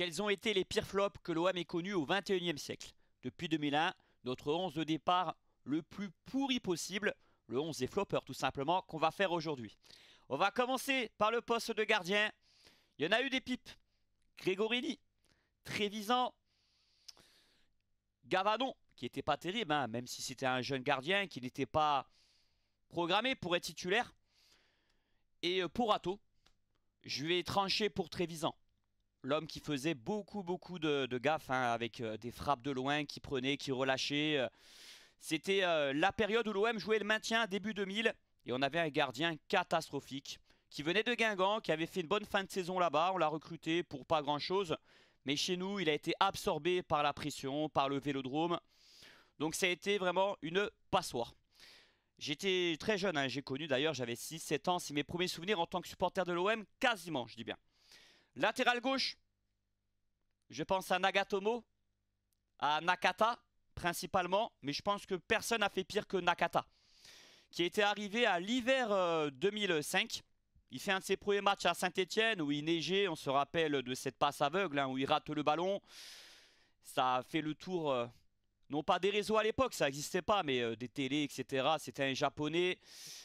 Quels ont été les pires flops que l'OM ait connus au XXIe siècle Depuis 2001, notre 11 de départ le plus pourri possible, le 11 des floppers tout simplement, qu'on va faire aujourd'hui. On va commencer par le poste de gardien. Il y en a eu des pipes. Grégorini, Trévisan, Gavanon, qui n'était pas terrible, hein, même si c'était un jeune gardien qui n'était pas programmé pour être titulaire. Et euh, pour Atto, je vais trancher pour Trévisan l'homme qui faisait beaucoup, beaucoup de, de gaffes, hein, avec euh, des frappes de loin, qui prenait, qui relâchait. Euh. C'était euh, la période où l'OM jouait le maintien début 2000, et on avait un gardien catastrophique, qui venait de Guingamp, qui avait fait une bonne fin de saison là-bas, on l'a recruté pour pas grand-chose, mais chez nous, il a été absorbé par la pression, par le vélodrome, donc ça a été vraiment une passoire. J'étais très jeune, hein, j'ai connu d'ailleurs, j'avais 6-7 ans, c'est mes premiers souvenirs en tant que supporter de l'OM, quasiment, je dis bien. Latéral gauche, je pense à Nagatomo, à Nakata principalement, mais je pense que personne n'a fait pire que Nakata, qui était arrivé à l'hiver 2005. Euh, il fait un de ses premiers matchs à Saint-Etienne où il neigeait, on se rappelle de cette passe aveugle hein, où il rate le ballon. Ça a fait le tour, euh, non pas des réseaux à l'époque, ça n'existait pas, mais euh, des télés, etc. C'était un japonais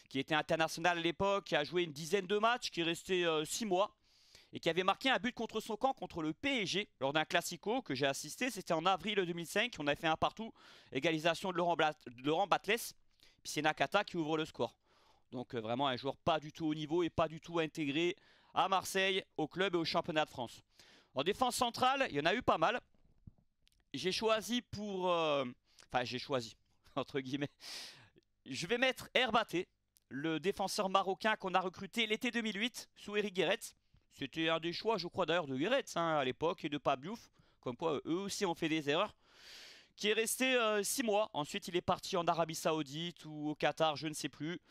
qui était international à l'époque, qui a joué une dizaine de matchs, qui est resté six mois et qui avait marqué un but contre son camp contre le PSG lors d'un Classico que j'ai assisté. C'était en avril 2005. On avait fait un partout, égalisation de Laurent, Batles. Puis c'est Nakata qui ouvre le score. Donc euh, vraiment un joueur pas du tout au niveau et pas du tout intégré à Marseille, au club et au championnat de France. En défense centrale, il y en a eu pas mal. J'ai choisi pour... Euh, enfin, j'ai choisi, entre guillemets. Je vais mettre Herbaté, le défenseur marocain qu'on a recruté l'été 2008 sous Eric Guéret. C'était un des choix, je crois, d'ailleurs, de Uretz hein, à l'époque et de Pabliouf. Comme quoi, eux aussi ont fait des erreurs. Qui est resté 6 euh, mois. Ensuite, il est parti en Arabie Saoudite ou au Qatar, je ne sais plus.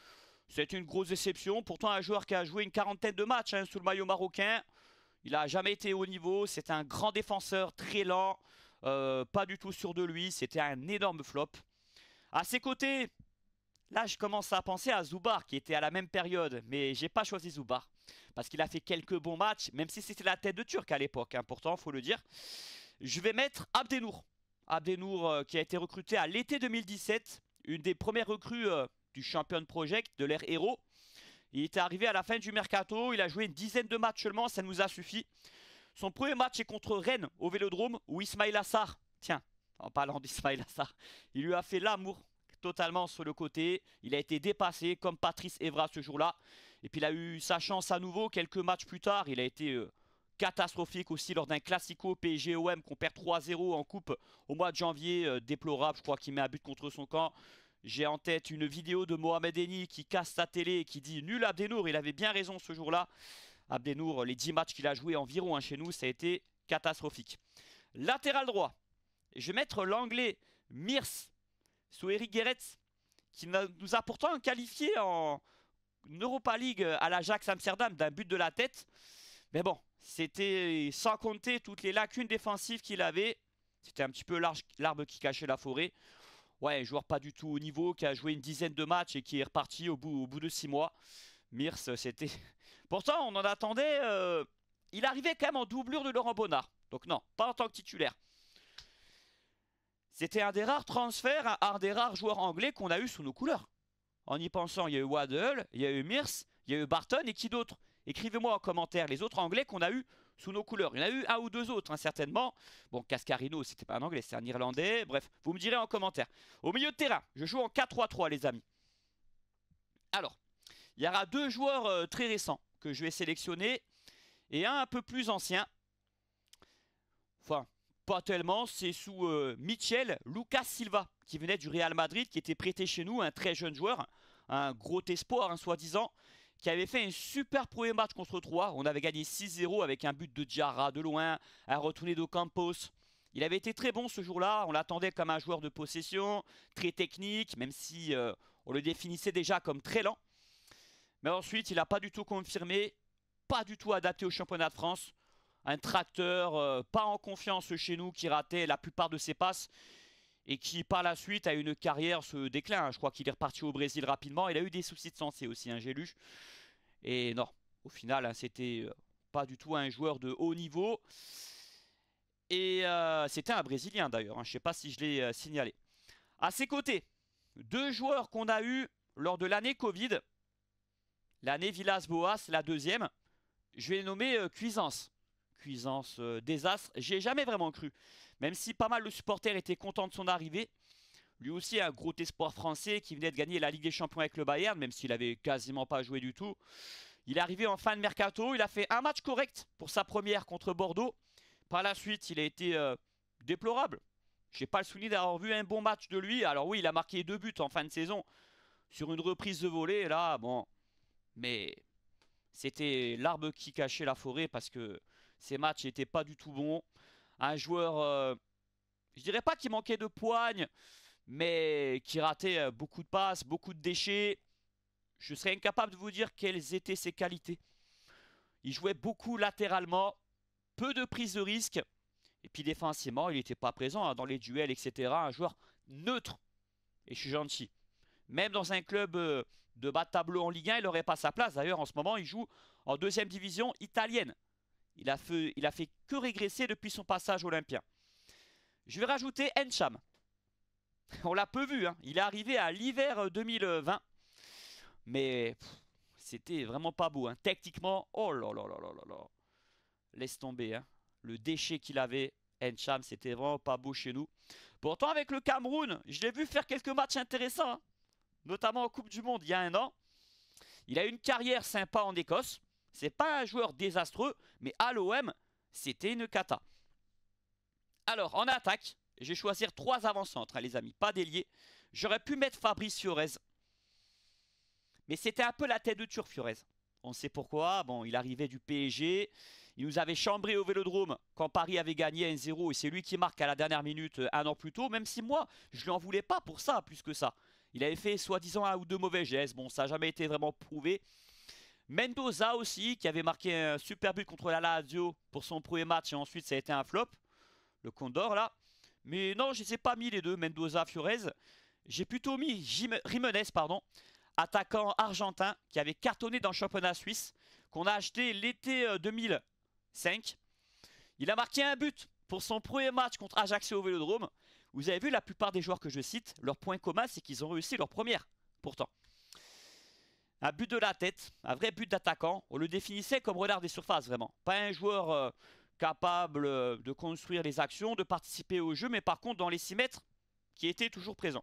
C'est une grosse déception. Pourtant, un joueur qui a joué une quarantaine de matchs hein, sous le maillot marocain. Il n'a jamais été au niveau. C'est un grand défenseur, très lent. Euh, pas du tout sûr de lui. C'était un énorme flop. À ses côtés, Là, je commence à penser à Zubar qui était à la même période, mais j'ai pas choisi Zubar parce qu'il a fait quelques bons matchs, même si c'était la tête de Turc à l'époque, important, hein, pourtant, faut le dire. Je vais mettre Abdenour. Abdenour euh, qui a été recruté à l'été 2017, une des premières recrues euh, du Champion Project, de l'ère héros. Il était arrivé à la fin du mercato, il a joué une dizaine de matchs seulement, ça nous a suffi. Son premier match est contre Rennes au Vélodrome où Ismail Assar, tiens, en parlant d'Ismail Assar, il lui a fait l'amour totalement sur le côté. Il a été dépassé comme Patrice Evra ce jour-là. Et puis il a eu sa chance à nouveau quelques matchs plus tard. Il a été euh, catastrophique aussi lors d'un classico PSG-OM qu'on perd 3-0 en coupe au mois de janvier. Euh, déplorable, je crois qu'il met un but contre son camp. J'ai en tête une vidéo de Mohamed Eni qui casse sa télé et qui dit nul Abdenour. Il avait bien raison ce jour-là. Abdenour, les 10 matchs qu'il a joués environ chez nous, ça a été catastrophique. Latéral droit. Je vais mettre l'anglais Mirs sous Eric Guéretz, qui nous a pourtant qualifié en Europa League à l'Ajax Amsterdam d'un but de la tête. Mais bon, c'était sans compter toutes les lacunes défensives qu'il avait. C'était un petit peu l'arbre qui cachait la forêt. Ouais, un joueur pas du tout au niveau, qui a joué une dizaine de matchs et qui est reparti au bout, de six mois. Mirs, c'était... Pourtant, on en attendait... Euh, il arrivait quand même en doublure de Laurent Bonnard. Donc non, pas en tant que titulaire. C'était un des rares transferts, un, des rares joueurs anglais qu'on a eu sous nos couleurs. En y pensant, il y a eu Waddle, il y a eu Mears, il y a eu Barton et qui d'autre Écrivez-moi en commentaire les autres anglais qu'on a eu sous nos couleurs. Il y en a eu un ou deux autres, hein, certainement. Bon, Cascarino, c'était pas un anglais, c'est un irlandais. Bref, vous me direz en commentaire. Au milieu de terrain, je joue en 4-3-3, les amis. Alors, il y aura deux joueurs euh, très récents que je vais sélectionner et un un peu plus ancien. Enfin, pas tellement, c'est sous euh, Michel Lucas Silva, qui venait du Real Madrid, qui était prêté chez nous, un très jeune joueur, un gros espoir, hein, soi-disant, qui avait fait un super premier match contre Troyes. On avait gagné 6-0 avec un but de Diarra de loin, un retourné de Campos. Il avait été très bon ce jour-là, on l'attendait comme un joueur de possession, très technique, même si euh, on le définissait déjà comme très lent. Mais ensuite, il n'a pas du tout confirmé, pas du tout adapté au championnat de France un tracteur euh, pas en confiance chez nous qui ratait la plupart de ses passes et qui par la suite a une carrière se déclin. Je crois qu'il est reparti au Brésil rapidement. Il a eu des soucis de santé aussi, un j'ai lu. Et non, au final, hein, c'était euh, pas du tout un joueur de haut niveau. Et euh, c'était un Brésilien d'ailleurs, hein. je ne sais pas si je l'ai signalé. À ses côtés, deux joueurs qu'on a eu lors de l'année Covid. L'année Villas-Boas, la deuxième. Je vais les nommer Cuisance puissance, euh, désastre. J'ai jamais vraiment cru. Même si pas mal de supporters étaient contents de son arrivée, lui aussi un gros espoir français qui venait de gagner la Ligue des Champions avec le Bayern, même s'il avait quasiment pas joué du tout. Il est arrivé en fin de mercato, il a fait un match correct pour sa première contre Bordeaux. Par la suite, il a été euh, déplorable. J'ai pas le souvenir d'avoir vu un bon match de lui. Alors oui, il a marqué deux buts en fin de saison sur une reprise de volée. Là, bon, mais c'était l'arbre qui cachait la forêt parce que ses matchs n'étaient pas du tout bons. Un joueur, je euh, je dirais pas qu'il manquait de poigne, mais qui ratait euh, beaucoup de passes, beaucoup de déchets. Je serais incapable de vous dire quelles étaient ses qualités. Il jouait beaucoup latéralement, peu de prise de risque. Et puis défensivement, il n'était pas présent hein, dans les duels, etc. Un joueur neutre. Et je suis gentil. Même dans un club euh, de bas de tableau en Ligue 1, il n'aurait pas sa place. D'ailleurs, en ce moment, il joue en deuxième division italienne. Il a, fait, que régresser depuis son passage olympien. Je vais rajouter Encham. On l'a peu vu, hein. il est arrivé à l'hiver 2020. Euh, Mais c'était vraiment pas beau. Hein. Techniquement, oh là là là là là là. Laisse tomber. Hein. Le déchet qu'il avait, Encham, c'était vraiment pas beau chez nous. Pourtant, avec le Cameroun, je l'ai vu faire quelques matchs intéressants. Hein. Notamment en Coupe du Monde il y a un an. Il a une carrière sympa en Écosse. C'est pas un joueur désastreux, mais à l'OM, c'était une cata. Alors, en attaque, je choisi choisir trois avant-centres, hein, les amis, pas d'ailier. J'aurais pu mettre Fabrice Fiorez. Mais c'était un peu la tête de turf, Fiorez. On sait pourquoi. Bon, il arrivait du PSG. Il nous avait chambré au Vélodrome quand Paris avait gagné 1-0. Et c'est lui qui marque à la dernière minute euh, un an plus tôt. Même si moi, je lui voulais pas pour ça, plus que ça. Il avait fait soi-disant un ou deux mauvais gestes. Bon, ça n'a jamais été vraiment prouvé. Mendoza aussi, qui avait marqué un super but contre la Lazio pour son premier match et ensuite ça a été un flop. Le Condor là. Mais non, je ne les ai pas mis les deux, Mendoza, Fiorez. J'ai plutôt mis Jiménez, pardon, attaquant argentin qui avait cartonné dans le championnat suisse, qu'on a acheté l'été 2005. Euh, Il a marqué un but pour son premier match contre Ajaccio au Vélodrome. Vous avez vu, la plupart des joueurs que je cite, leur point commun, c'est qu'ils ont réussi leur première, pourtant un but de la tête, un vrai but d'attaquant. On le définissait comme renard des surfaces, vraiment. Pas un joueur euh, capable euh, de construire les actions, de participer au jeu, mais par contre, dans les 6 mètres, qui était toujours présent.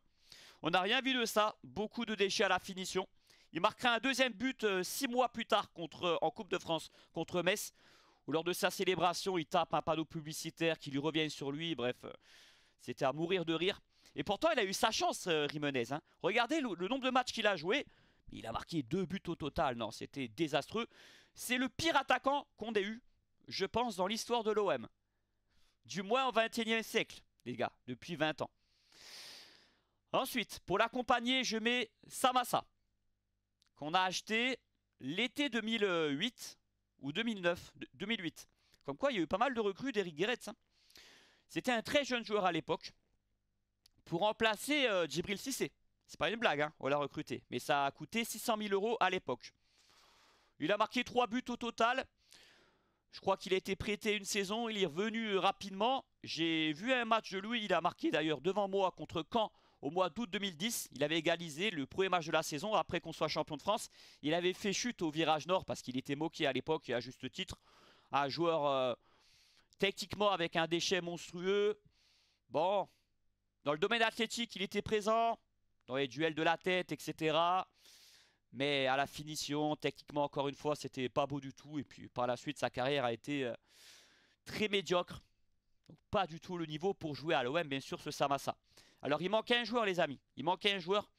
On n'a rien vu de ça, beaucoup de déchets à la finition. Il marquera un deuxième but euh, six mois plus tard contre, en Coupe de France contre Metz, où lors de sa célébration, il tape un panneau publicitaire qui lui revient sur lui. Bref, c'était à mourir de rire. Et pourtant, il a eu sa chance, Rimenez. Hein. Regardez le, le, nombre de matchs qu'il a joué. Il a marqué deux buts au total. Non, c'était désastreux. C'est le pire attaquant qu'on ait eu, je pense, dans l'histoire de l'OM. Du moins au XXIe siècle, les gars, depuis 20 ans. Ensuite, pour l'accompagner, je mets Samassa, qu'on a acheté l'été 2008 ou 2009, 2008. Comme quoi, il y a eu pas mal de recrues d'Eric Guéret. Hein. C'était un très jeune joueur à l'époque pour remplacer euh, Djibril Sissé. C'est pas une blague, hein, on l'a recruté. Mais ça a coûté 600 000 euros à l'époque. Il a marqué 3 buts au total. Je crois qu'il a été prêté une saison, il est revenu rapidement. J'ai vu un match de lui, il a marqué d'ailleurs devant moi contre Caen au mois d'août 2010. Il avait égalisé le premier match de la saison après qu'on soit champion de France. Il avait fait chute au virage nord parce qu'il était moqué à l'époque et à juste titre. Un joueur euh, techniquement avec un déchet monstrueux. Bon, dans le domaine athlétique, il était présent dans les duels de la tête, etc. Mais à la finition, techniquement, encore une fois, c'était pas beau du tout. Et puis par la suite, sa carrière a été euh, très médiocre. Donc pas du tout le niveau pour jouer à l'OM, bien sûr, ce Samassa. Alors il manquait un joueur, les amis. Il manquait un joueur.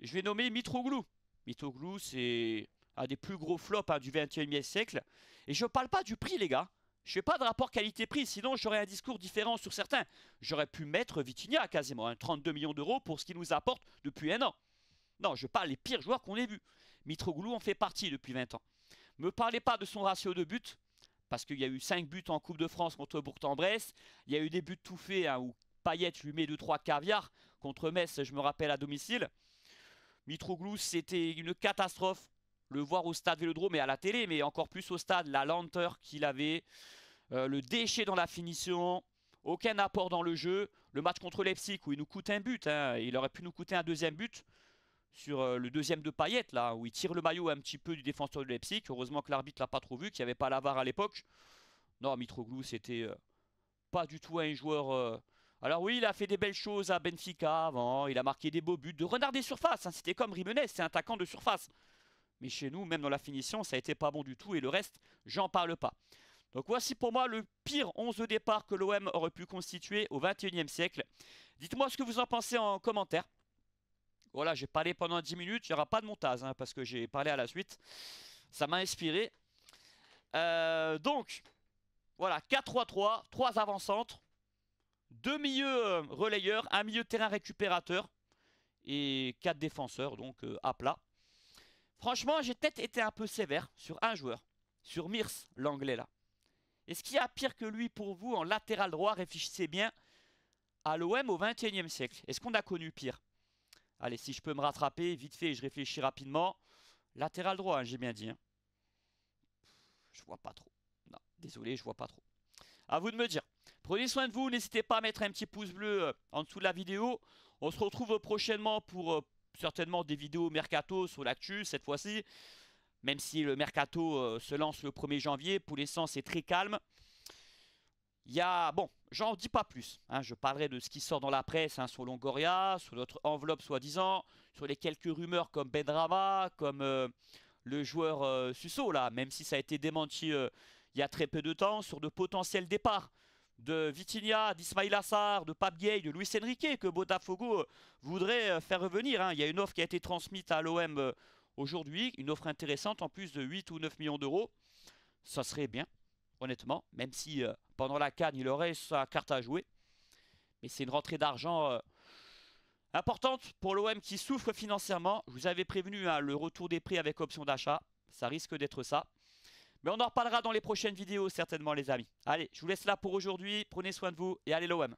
Je vais nommer Mitroglou. Mitroglou, c'est un des plus gros flops hein, du 21e siècle. Et je parle pas du prix, les gars. Je fais pas de rapport qualité-prix, sinon j'aurais un discours différent sur certains. J'aurais pu mettre Vitinha quasiment, 32 hein, millions d'euros pour ce qu'il nous apporte depuis un an. Non, je parle les pires joueurs qu'on ait vus. Mitroglou en fait partie depuis 20 ans. Me parlez pas de son ratio de buts, parce qu'il y a eu 5 buts en Coupe de France contre Bourg-en-Bresse. Il y a eu des buts tout faits hein, où Payet lui met 2-3 caviar contre Metz, je me rappelle, à domicile. Mitroglou, c'était une catastrophe le voir au stade Vélodrome et à la télé, mais encore plus au stade, la lenteur qu'il avait, euh, le déchet dans la finition, aucun apport dans le jeu. Le match contre Leipzig où il nous coûte un but, hein, il aurait pu nous coûter un deuxième but sur euh, le deuxième de Payet, là, où il tire le maillot un petit peu du défenseur de Leipzig. Heureusement que l'arbitre l'a pas trop vu, qu'il n'y avait pas l'avare à l'époque. Non, Mitroglou, c'était euh, pas du tout un joueur... Alors oui, il a fait des belles choses à Benfica avant, il a marqué des beaux buts de renard des surfaces, hein, c'était comme Rimenez, c'est un attaquant de surface. Mais chez nous, même dans la finition, ça a été pas bon du tout. Et le reste, j'en parle pas. Donc voici pour moi le pire 11 de départ que l'OM aurait pu constituer au 21e siècle. Dites-moi ce que vous en pensez en commentaire. Voilà, j'ai parlé pendant 10 minutes, il n'y aura pas de montage hein, parce que j'ai parlé à la suite. Ça m'a inspiré. Euh, donc, voilà, 4-3-3, 3 avant-centres, 2 milieux euh, relayeurs, un milieu terrain récupérateur et 4 défenseurs, donc euh, à plat. Franchement, j'ai peut-être été un peu sévère sur un joueur, sur Mirs, l'anglais là. Est-ce qu'il y a pire que lui pour vous en latéral droit Réfléchissez bien à l'OM au XXIe siècle. Est-ce qu'on a connu pire Allez, si je peux me rattraper, vite fait, je réfléchis rapidement. Latéral droit, hein, j'ai bien dit. Hein. Je vois pas trop. Non, désolé, je vois pas trop. À vous de me dire. Prenez soin de vous, n'hésitez pas à mettre un petit pouce bleu euh, en dessous de la vidéo. On se retrouve prochainement pour euh, certainement des vidéos mercato sur l'actu cette fois-ci. Même si le mercato euh, se lance le 1er janvier, pour l'instant c'est très calme. Il y a, bon, j'en dis pas plus. Hein. je parlerai de ce qui sort dans la presse hein, sur Longoria, sur notre enveloppe soi-disant, sur les quelques rumeurs comme Bedrava, comme euh, le joueur euh, Susso, là, même si ça a été démenti il y a très peu de temps, sur de potentiels départs de Vitinia, d'Ismail Assar, de Pape Gay, de Luis Enrique que Botafogo euh, voudrait euh, faire revenir. Hein. Il y a une offre qui a été transmise à l'OM euh, aujourd'hui, une offre intéressante en plus de 8 ou 9 millions d'euros. Ça serait bien, honnêtement, même si pendant la canne, il aurait sa carte à jouer. Mais c'est une rentrée d'argent importante pour l'OM qui souffre financièrement. Je vous avais prévenu hein, le retour des prix avec option d'achat. Ça risque d'être ça. Mais on en reparlera dans les prochaines vidéos certainement les amis. Allez, je vous laisse là pour aujourd'hui. Prenez soin de vous et allez l'OM.